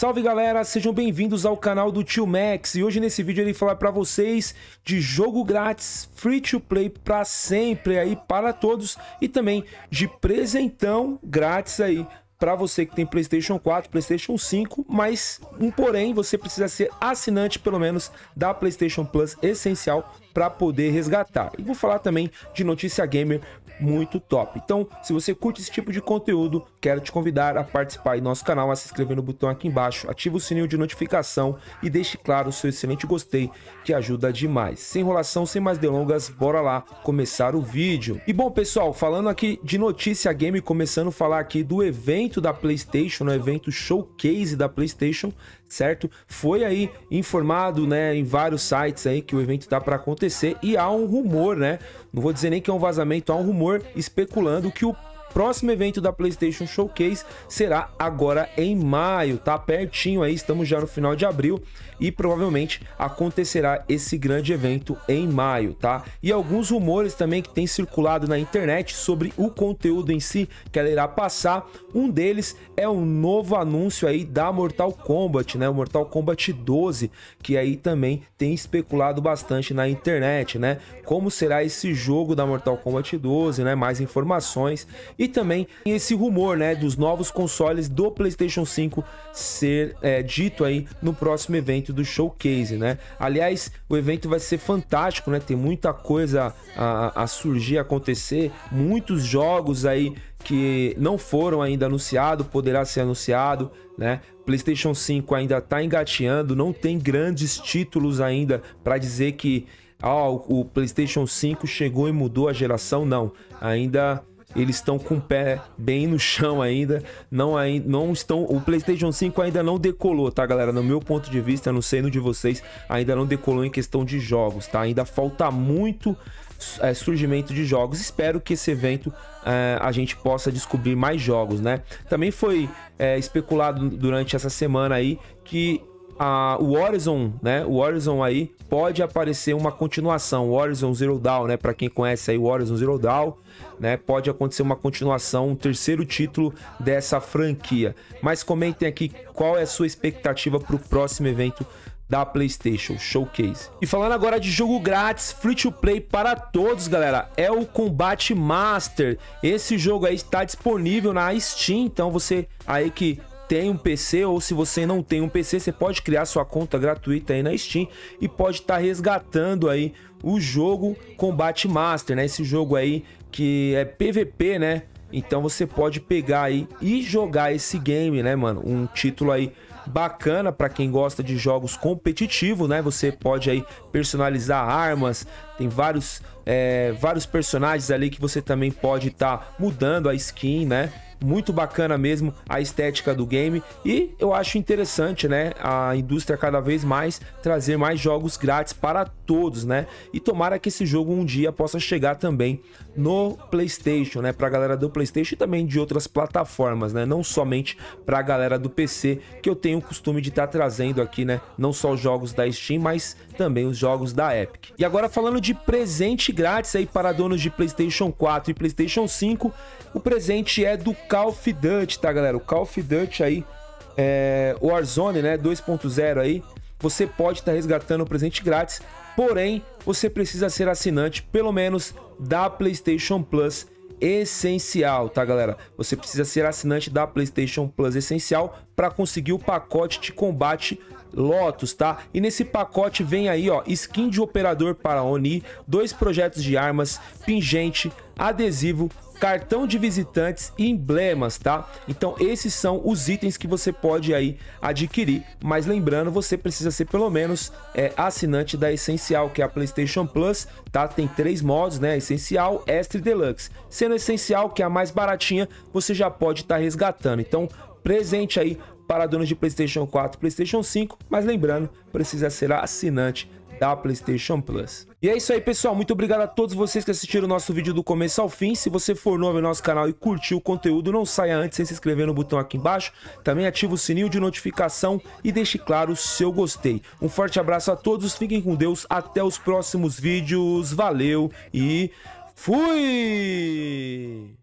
Salve galera, sejam bem-vindos ao canal do Tio Max e hoje nesse vídeo ele falar para vocês de jogo grátis, free to play para sempre aí para todos e também de presentão grátis aí para você que tem PlayStation 4, PlayStation 5, mas um porém, você precisa ser assinante pelo menos da PlayStation Plus essencial para poder resgatar. E vou falar também de notícia gamer muito top. Então, se você curte esse tipo de conteúdo, quero te convidar a participar do nosso canal, a se inscrever no botão aqui embaixo, ativa o sininho de notificação e deixe claro o seu excelente gostei, que ajuda demais. Sem enrolação, sem mais delongas, bora lá começar o vídeo. E bom, pessoal, falando aqui de notícia game, começando a falar aqui do evento da PlayStation, né, o evento showcase da PlayStation, certo? Foi aí informado, né, em vários sites aí que o evento tá para acontecer e há um rumor, né? Não vou dizer nem que é um vazamento, há um rumor especulando que o próximo evento da PlayStation Showcase será agora em maio, tá pertinho aí, estamos já no final de abril e provavelmente acontecerá esse grande evento em maio, tá? E alguns rumores também que tem circulado na internet sobre o conteúdo em si que ela irá passar. Um deles é um novo anúncio aí da Mortal Kombat, né? O Mortal Kombat 12, que aí também tem especulado bastante na internet, né? Como será esse jogo da Mortal Kombat 12, né? Mais informações. E e também esse rumor, né, dos novos consoles do PlayStation 5 ser é, dito aí no próximo evento do showcase, né? Aliás, o evento vai ser fantástico, né? Tem muita coisa a, a surgir, a acontecer, muitos jogos aí que não foram ainda anunciados, poderá ser anunciado, né? PlayStation 5 ainda está engateando, não tem grandes títulos ainda para dizer que o PlayStation 5 chegou e mudou a geração, não. Ainda eles estão com o pé bem no chão ainda. Não, não estão. O PlayStation 5 ainda não decolou, tá, galera? No meu ponto de vista, não sei no de vocês, ainda não decolou em questão de jogos, tá? Ainda falta muito é, surgimento de jogos. Espero que esse evento é, a gente possa descobrir mais jogos, né? Também foi é, especulado durante essa semana aí que a, o Horizon, né? O Horizon aí pode aparecer uma continuação, o Horizon Zero Dawn, né? Para quem conhece aí o Horizon Zero Dawn, né? Pode acontecer uma continuação, um terceiro título dessa franquia. Mas comentem aqui qual é a sua expectativa para o próximo evento da PlayStation Showcase. E falando agora de jogo grátis, free to play para todos, galera, é o Combat Master. Esse jogo aí está disponível na Steam, então você aí que tem um PC ou se você não tem um PC, você pode criar sua conta gratuita aí na Steam e pode estar tá resgatando aí o jogo Combat Master, né? Esse jogo aí que é PVP, né? Então você pode pegar aí e jogar esse game, né, mano? Um título aí bacana para quem gosta de jogos competitivos, né? Você pode aí personalizar armas, tem vários, é, vários personagens ali que você também pode estar tá mudando a skin, né? muito bacana mesmo a estética do game e eu acho interessante, né, a indústria cada vez mais trazer mais jogos grátis para todos, né? E tomara que esse jogo um dia possa chegar também no PlayStation, né, para a galera do PlayStation e também de outras plataformas, né? Não somente para a galera do PC, que eu tenho o costume de estar tá trazendo aqui, né, não só os jogos da Steam, mas também os jogos da Epic. E agora falando de presente grátis aí para donos de PlayStation 4 e PlayStation 5, o presente é do Call of Duty, tá, galera? O Call of Duty aí, é, Warzone, né, 2.0 aí, você pode estar tá resgatando o presente grátis, porém, você precisa ser assinante, pelo menos, da PlayStation Plus essencial, tá galera? Você precisa ser assinante da PlayStation Plus essencial para conseguir o pacote de combate Lotus, tá? E nesse pacote vem aí, ó, skin de operador para Oni, dois projetos de armas, pingente, adesivo, cartão de visitantes e emblemas, tá? Então esses são os itens que você pode aí adquirir, mas lembrando, você precisa ser pelo menos é, assinante da Essencial, que é a PlayStation Plus, tá? Tem três modos, né? Essencial, Extra e Deluxe. Sendo Essencial, que é a mais baratinha, você já pode estar tá resgatando. Então, presente aí para donos de PlayStation 4, PlayStation 5, mas lembrando, precisa ser assinante da PlayStation Plus. E é isso aí, pessoal. Muito obrigado a todos vocês que assistiram o nosso vídeo do começo ao fim. Se você for novo no nosso canal e curtiu o conteúdo, não saia antes sem se inscrever no botão aqui embaixo. Também ativa o sininho de notificação e deixe claro o seu gostei. Um forte abraço a todos, fiquem com Deus, até os próximos vídeos. Valeu e fui!